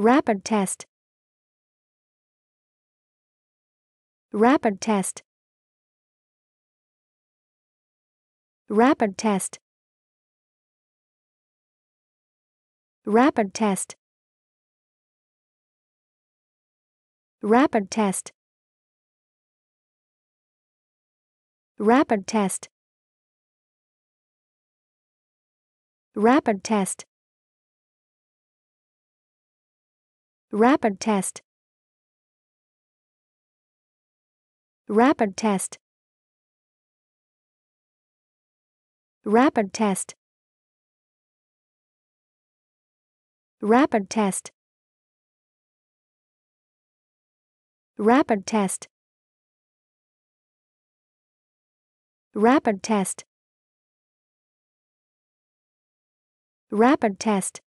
Rapid test. Rapid test. Rapid test. Rapid test. Rapid test. Rapid test. Rapid test. Rapid test. Rapid test. Rapid test. Rapid test. Rapid test. Rapid test. Rapid test.